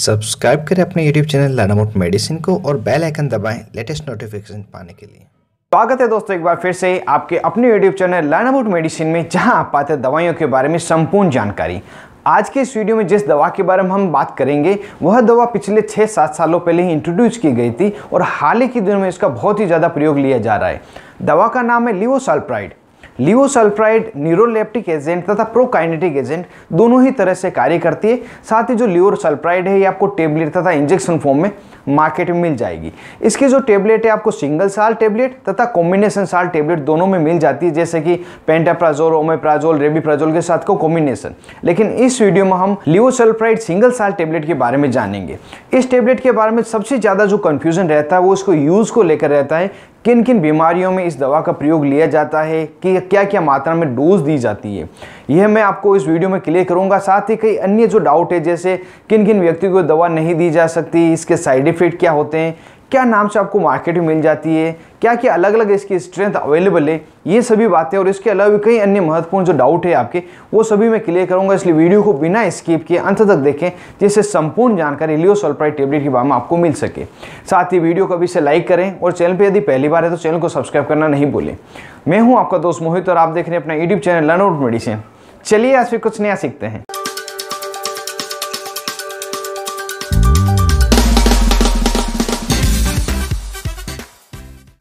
subscribe करें अपने YouTube channel लर्नमोट medicine को और बेल आइकन दबाएं लेटेस्ट नोटिफिकेशन पाने के लिए स्वागत है दोस्तों एक बार फिर से आपके अपने YouTube channel learn about medicine में जहां आप पाते दवाइयों के बारे में संपूर्ण जानकारी आज के इस वीडियो में जिस दवा के बारे में हम बात करेंगे वह दवा पिछले छः सात सालों पहले ही इंट्रोड्यूस की गई थी और हाल ही के दिनों में इसका बहुत ही ज़्यादा प्रयोग लिया जा रहा है दवा का नाम है लिवोसाल्प्राइड लियोसल्फ्राइड न्यूरोलेप्टिक एजेंट तथा प्रोकाइनेटिक एजेंट दोनों ही तरह से कार्य करती है साथ ही जो लियोसल्फ्राइड है ये आपको टेबलेट तथा इंजेक्शन फॉर्म में मार्केट में मिल जाएगी इसके जो टेबलेट है आपको सिंगल साल टेबलेट तथा कॉम्बिनेशन साल टेबलेट दोनों में मिल जाती है जैसे कि पेंटाप्राजोल ओमेप्राजोल रेबीप्राजोल के साथ को कॉम्बिनेशन लेकिन इस वीडियो में हम लियोसल्फ्राइड सिंगल साल टेबलेट के बारे में जानेंगे इस टेबलेट के बारे में सबसे ज़्यादा जो कन्फ्यूजन रहता है वो इसको यूज़ को लेकर रहता है किन किन बीमारियों में इस दवा का प्रयोग लिया जाता है कि क्या क्या मात्रा में डोज दी जाती है यह मैं आपको इस वीडियो में क्लियर करूंगा साथ ही कई अन्य जो डाउट है जैसे किन किन व्यक्ति को दवा नहीं दी जा सकती इसके साइड इफ़ेक्ट क्या होते हैं क्या नाम से आपको मार्केट में मिल जाती है क्या क्या अलग अलग इसकी स्ट्रेंथ अवेलेबल है ये सभी बातें और इसके अलावा भी कई अन्य महत्वपूर्ण जो डाउट है आपके वो सभी मैं क्लियर करूंगा इसलिए वीडियो को बिना स्किप किए अंत तक देखें जिससे संपूर्ण जानकारी लियो सोलप्राइड टेबलेट के बारे में आपको मिल सके साथ ही वीडियो को अभी से लाइक करें और चैनल पर यदि पहली बार है तो चैनल को सब्सक्राइब करना नहीं भूलें मैं हूँ आपका दोस्त मोहित और आप देख रहे हैं अपना YouTube channel learn out medicine चलिए आज फिर कुछ नया सीखते हैं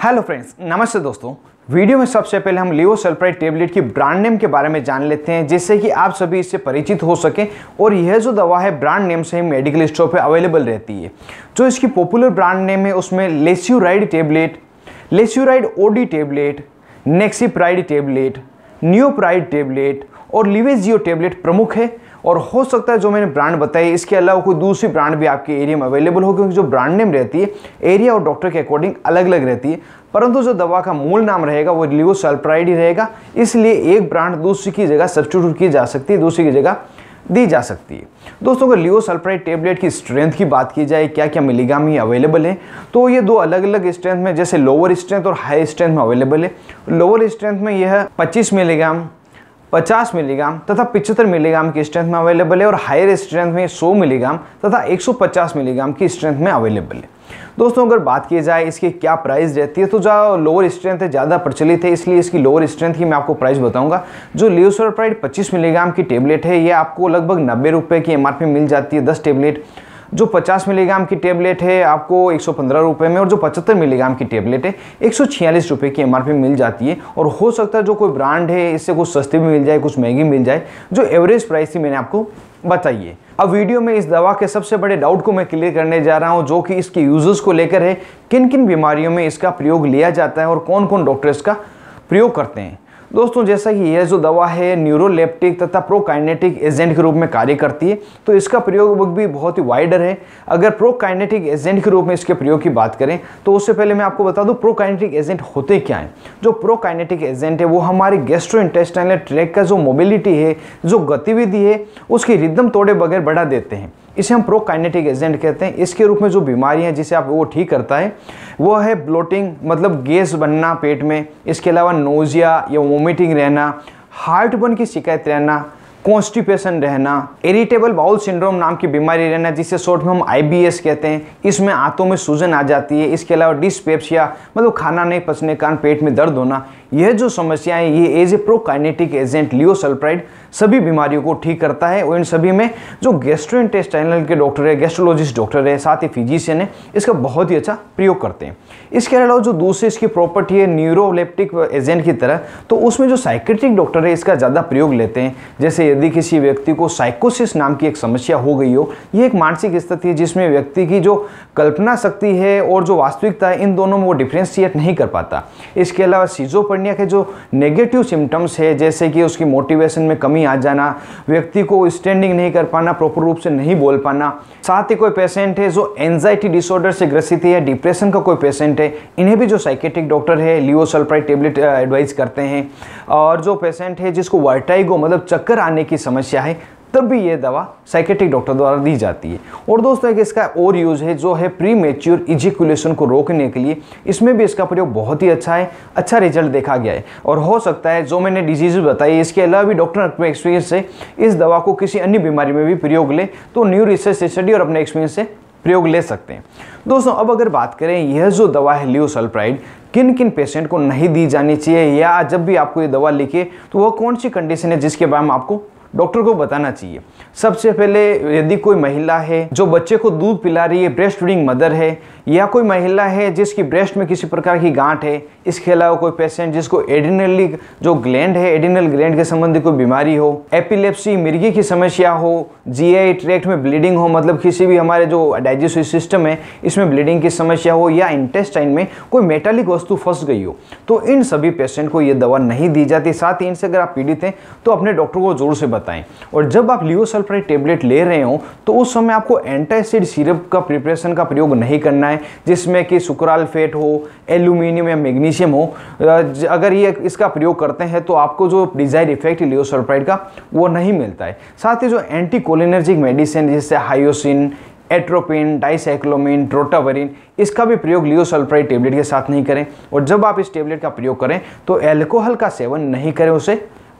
हेलो फ्रेंड्स नमस्ते दोस्तों वीडियो में सबसे पहले हम लियो सल्फ्राइड टेबलेट की ब्रांड नेम के बारे में जान लेते हैं जिससे कि आप सभी इससे परिचित हो सकें और यह जो दवा है ब्रांड नेम से ही मेडिकल स्टोर पर अवेलेबल रहती है जो इसकी पॉपुलर ब्रांड नेम है उसमें Lesuride tablet Lesuride OD tablet Nexipride tablet Nupride tablet और लिवेजियो टेबलेट प्रमुख है और हो सकता है जो मैंने ब्रांड बताई इसके अलावा कोई दूसरी ब्रांड भी आपके एरिया में अवेलेबल हो क्योंकि जो ब्रांड नेम रहती है एरिया और डॉक्टर के अकॉर्डिंग अलग अलग रहती है परंतु जो दवा का मूल नाम रहेगा वो लिवो ही रहेगा इसलिए एक ब्रांड दूसरी की जगह सब्सटीट्यूट की जा सकती है दूसरी की जगह दी जा सकती है दोस्तों अगर सल्फ्राइड टेबलेट की स्ट्रेंथ की बात की जाए क्या क्या मिलीग्राम ही अवेलेबल है तो ये दो अलग अलग स्ट्रेंथ में जैसे लोअर स्ट्रेंथ और हाई स्ट्रेंथ में अवेलेबल है लोअर स्ट्रेंथ में यह 25 मिलीग्राम 50 मिलीग्राम तथा 75 मिलीग्राम की स्ट्रेंथ में अवेलेबल है और हायर स्ट्रेंथ में 100 मिलीग्राम तथा 150 मिलीग्राम की स्ट्रेंथ में अवेलेबल है दोस्तों अगर बात की जाए इसकी क्या प्राइस रहती है तो जो लोअर स्ट्रेंथ है ज़्यादा प्रचलित है इसलिए इसकी लोअर स्ट्रेंथ की मैं आपको प्राइस बताऊंगा जो ल्यूसोरप्राइड 25 मिलीग्राम की टेबलेट है ये आपको लगभग नब्बे रुपये की एम मिल जाती है दस टेबलेट जो 50 मिलीग्राम की टेबलेट है आपको एक सौ में और जो 75 मिलीग्राम की टेबलेट है एक सौ की एम मिल जाती है और हो सकता है जो कोई ब्रांड है इससे कुछ सस्ती भी मिल जाए कुछ महंगी मिल जाए जो एवरेज प्राइस थी मैंने आपको बताइए अब वीडियो में इस दवा के सबसे बड़े डाउट को मैं क्लियर करने जा रहा हूँ जो कि इसके यूजर्स को लेकर है किन किन बीमारियों में इसका प्रयोग लिया जाता है और कौन कौन डॉक्टर इसका प्रयोग करते हैं दोस्तों जैसा कि यह जो दवा है न्यूरोलेप्टिक तथा प्रोकाइनेटिक एजेंट के रूप में कार्य करती है तो इसका प्रयोग भी बहुत ही वाइडर है अगर प्रोकाइनेटिक एजेंट के रूप में इसके प्रयोग की बात करें तो उससे पहले मैं आपको बता दूं प्रोकाइनेटिक एजेंट होते क्या हैं जो प्रोकाइनेटिक एजेंट है वो हमारे गेस्ट्रो ट्रैक का जो मोबिलिटी है जो गतिविधि है उसकी रिदम तोड़े बगैर बढ़ा देते हैं इसे हम प्रोकाइनेटिक एजेंट कहते हैं इसके रूप में जो बीमारी है जिसे आप वो ठीक करता है वो है ब्लोटिंग मतलब गैस बनना पेट में इसके अलावा नोजिया या वोमिटिंग रहना हार्ट बर्न की शिकायत रहना कॉन्स्टिपेशन रहना इरिटेबल बाउल सिंड्रोम नाम की बीमारी रहना जिसे शॉर्ट में हम आई कहते हैं इसमें आंतों में सूजन आ जाती है इसके अलावा डिस्पेप्सिया मतलब खाना नहीं पचने के कारण पेट में दर्द होना यह जो समस्याएं ये as a prokinetic agent levosulpiride सभी बीमारियों को ठीक करता है और इन सभी में जो गैस्ट्रोइंटेस्टाइनल के डॉक्टर है गेस्ट्रोलॉजिस्ट डॉक्टर है साथ ही फिजिशियन है इसका बहुत ही अच्छा प्रयोग करते हैं इसके अलावा जो दूसरी इसकी प्रॉपर्टी है न्यूरोलेप्टिक एजेंट की तरह तो उसमें जो साइकेट्रिक डॉक्टर है इसका ज़्यादा प्रयोग लेते हैं जैसे यदि किसी व्यक्ति को साइकोसिस नाम की एक समस्या हो गई हो ये एक मानसिक स्थिति है जिसमें व्यक्ति की जो कल्पना शक्ति है और जो वास्तविकता है इन दोनों में वो डिफ्रेंशिएट नहीं कर पाता इसके अलावा सीजोपर्निया के जो नेगेटिव सिम्टम्स है जैसे कि उसकी मोटिवेशन में कमी आ जाना व्यक्ति को स्टैंडिंग नहीं कर पाना प्रॉपर रूप से नहीं बोल पाना साथ ही कोई पेशेंट है जो एनजाइटी डिसऑर्डर से ग्रसित है या डिप्रेशन का कोई पेशेंट है इन्हें भी जो साइकेटिक डॉक्टर है लियो सल्फ्राइड टेबलेट एडवाइस करते हैं और जो पेशेंट है जिसको वर्टाइगो मतलब चक्कर आने की समस्या है तब भी ये दवा साइकेटिक डॉक्टर द्वारा दी जाती है और दोस्तों एक इसका और यूज़ है जो है प्री मेच्योर इजिकुलेशन को रोकने के लिए इसमें भी इसका प्रयोग बहुत ही अच्छा है अच्छा रिजल्ट देखा गया है और हो सकता है जो मैंने डिजीज बताई इसके अलावा भी डॉक्टर अपने एक्सपीरियंस से इस दवा को किसी अन्य बीमारी में भी प्रयोग लें तो न्यू रिसर्च स्टडी और अपने एक्सपीरियंस से प्रयोग ले सकते हैं दोस्तों अब अगर बात करें यह जो दवा है लियोसल्फ्राइड किन किन पेशेंट को नहीं दी जानी चाहिए या जब भी आपको ये दवा लिखे तो वह कौन सी कंडीशन है जिसके बारे में आपको डॉक्टर को बताना चाहिए सबसे पहले यदि कोई महिला है जो बच्चे को दूध पिला रही है ब्रेस्ट फीडिंग मदर है या कोई महिला है जिसकी ब्रेस्ट में किसी प्रकार की गांठ है इसके अलावा कोई पेशेंट जिसको एडिनली जो ग्लैंड है एडिनल ग्लैंड के संबंधी कोई बीमारी हो एपिलेप्सी मिर्गी की समस्या हो जीआई ट्रैक्ट में ब्लीडिंग हो मतलब किसी भी हमारे जो डाइजेस्टिव सिस्टम है इसमें ब्लीडिंग की समस्या हो या इंटेस्टाइन में कोई मेटालिक वस्तु फंस गई हो तो इन सभी पेशेंट को ये दवा नहीं दी जाती साथ ही इनसे अगर आप पीड़ित हैं तो अपने डॉक्टर को जोर से बताएं और जब आप लियोसल्फ्राइड टेबलेट ले रहे हो तो उस समय आपको एंटासिड सिरप का प्रिपरेशन का प्रयोग नहीं करना बनाएं जिसमें कि सुक्राल फेट हो एल्यूमिनियम या मैग्नीशियम हो अगर ये इसका प्रयोग करते हैं तो आपको जो डिजायर इफेक्ट लियोसल्फाइड का वो नहीं मिलता है साथ ही जो एंटी कोलिनर्जिक मेडिसिन जैसे हाइयोसिन एट्रोपिन डाइसाइक्लोमिन ट्रोटावरिन इसका भी प्रयोग लियोसल्फाइड टेबलेट के साथ नहीं करें और जब आप इस टेबलेट का प्रयोग करें तो एल्कोहल का सेवन नहीं करें उसे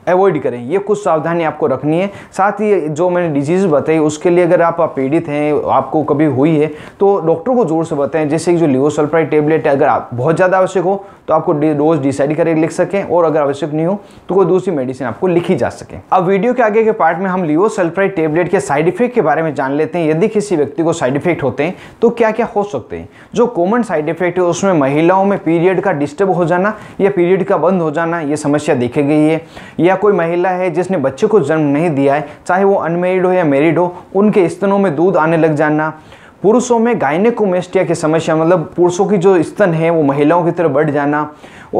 अवॉइड करें ये कुछ सावधानी आपको रखनी है साथ ही जो मैंने डिजीज़ बताई उसके लिए अगर आप पीड़ित हैं आपको कभी हुई है तो डॉक्टर को ज़ोर से बताएं जैसे कि जो लिवोसल्फाइड टेबलेट है अगर आप बहुत ज़्यादा आवश्यक हो तो आपको डोज डिसाइड करके लिख सकें और अगर आवश्यक नहीं हो तो कोई दूसरी मेडिसिन आपको लिखी जा सके अब वीडियो के आगे के पार्ट में हम लिवोसल्फाइड टेबलेट के साइड इफेक्ट के बारे में जान लेते हैं यदि किसी व्यक्ति को साइड इफेक्ट होते हैं तो क्या क्या हो सकते हैं जो कॉमन साइड इफेक्ट है उसमें महिलाओं में पीरियड का डिस्टर्ब हो जाना या पीरियड का बंद हो जाना ये समस्या देखी गई है या या कोई महिला है जिसने बच्चे को जन्म नहीं दिया है चाहे वो अनमेरिड हो या मेरिड हो उनके स्तनों में दूध आने लग जाना पुरुषों में गायनेकोमेस्टिया की समस्या मतलब पुरुषों की जो स्तन है वो महिलाओं की तरह बढ़ जाना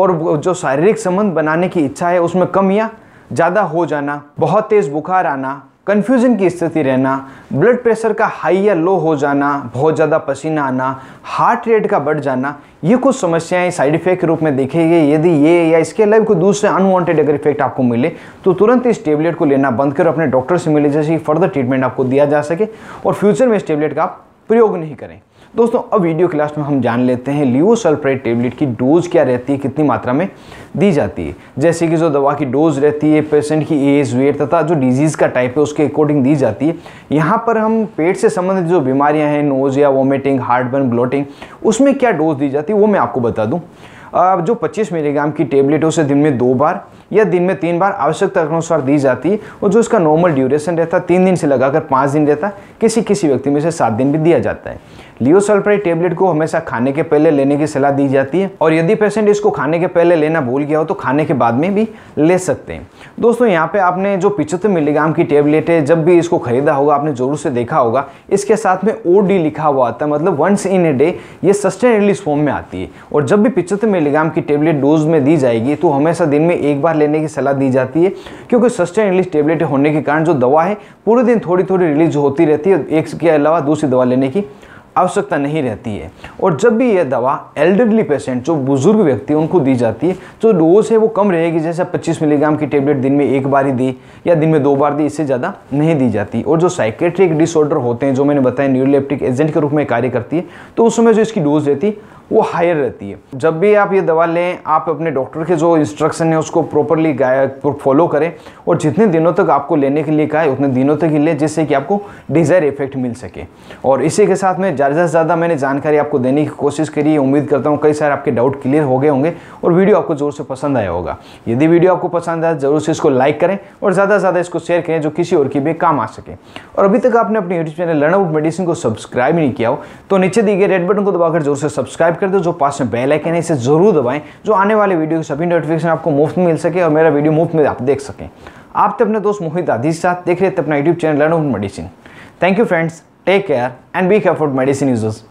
और जो शारीरिक संबंध बनाने की इच्छा है उसमें कम या ज़्यादा हो जाना बहुत तेज़ बुखार आना कन्फ्यूज़न की स्थिति रहना ब्लड प्रेशर का हाई या लो हो जाना बहुत ज़्यादा पसीना आना हार्ट रेट का बढ़ जाना ये कुछ समस्याएं साइड इफेक्ट के रूप में देखेंगे यदि ये या इसके अलावा कोई दूसरे अनवांटेड अगर इफेक्ट आपको मिले तो तुरंत इस टेबलेट को लेना बंद करो अपने डॉक्टर से मिले जैसे फर्दर ट्रीटमेंट आपको दिया जा सके और फ्यूचर में इस टेबलेट का आप प्रयोग नहीं करें दोस्तों अब वीडियो के लास्ट में हम जान लेते हैं लियोसल्फरेट टेबलेट की डोज क्या रहती है कितनी मात्रा में दी जाती है जैसे कि जो दवा की डोज रहती है पेशेंट की एज वेट तथा जो डिजीज़ का टाइप है उसके अकॉर्डिंग दी जाती है यहाँ पर हम पेट से संबंधित जो बीमारियाँ हैं नोज या वोमिटिंग हार्ट बर्न ब्लोटिंग उसमें क्या डोज दी जाती है वो मैं आपको बता दूँ जो 25 मिलीग्राम की टेबलेट उसे दिन में दो बार या दिन में तीन बार आवश्यकता अनुसार दी जाती है और जो इसका नॉर्मल ड्यूरेशन रहता है तीन दिन से लगाकर पाँच दिन रहता है किसी किसी व्यक्ति में से सात दिन भी दिया जाता है लियोसल्फेट टेबलेट को हमेशा खाने के पहले लेने की सलाह दी जाती है और यदि पेशेंट इसको खाने के पहले लेना भूल गया हो तो खाने के बाद में भी ले सकते हैं दोस्तों यहाँ पे आपने जो पिचहत्तर मिलीग्राम की टेबलेट है जब भी इसको खरीदा होगा आपने जरूर से देखा होगा इसके साथ में ओ लिखा हुआ आता है मतलब वंस इन ए डे ये सस्टेन रिलीज फॉर्म में आती है और जब भी पिचहत्तर मिलीग्राम की टेबलेट डोज में दी जाएगी तो हमेशा दिन में एक बार लेने की सलाह दी जाती है क्योंकि सस्टेन रिलीज टेबलेट होने के कारण जो दवा है पूरे दिन थोड़ी थोड़ी रिलीज होती रहती है एक के अलावा दूसरी दवा लेने की आवश्यकता नहीं रहती है और जब भी यह दवा एल्डरली पेशेंट जो बुजुर्ग व्यक्ति उनको दी जाती है जो तो डोज है वो कम रहेगी जैसे 25 मिलीग्राम की टेबलेट दिन में एक बार ही दी या दिन में दो बार दी इससे ज़्यादा नहीं दी जाती और जो साइकेट्रिक डिसऑर्डर होते हैं जो मैंने बताया न्यूरोलेप्टिक एजेंट के रूप में कार्य करती है तो उस समय जो इसकी डोज रहती है वो हायर रहती है जब भी आप ये दवा लें आप अपने डॉक्टर के जो इंस्ट्रक्शन है उसको प्रॉपरली फॉलो करें और जितने दिनों तक आपको लेने के लिए कहा है उतने दिनों तक ही लें जिससे कि आपको डिज़ायर इफेक्ट मिल सके और इसी के साथ में ज़्यादा से ज़्यादा मैंने जानकारी आपको देने की कोशिश करी है उम्मीद करता हूँ कई सारे आपके डाउट क्लियर हो गए होंगे और वीडियो आपको जोर से पसंद आया होगा यदि वीडियो आपको पसंद आया ज़रूर से इसको लाइक करें और ज़्यादा से ज़्यादा इसको शेयर करें जो किसी और की भी काम आ सके और अभी तक आपने अपने YouTube channel learn out medicine को सब्सक्राइब नहीं किया हो तो नीचे दी गए रेड बटन को दबाकर जोर से सब्सक्राइब कर दो जो पास में बेल आइकन है इसे जरूर दबाएं जो आने वाले वीडियो की सभी नोटिफिकेशन आपको मुफ्त मिल सके और मेरा वीडियो मुफ्त में आप देख सकें आप तो अपने दोस्त मोहित आदि साथ देख रहे थे तो अपना YouTube channel learn of medicine thank you friends take care and be care for medicine users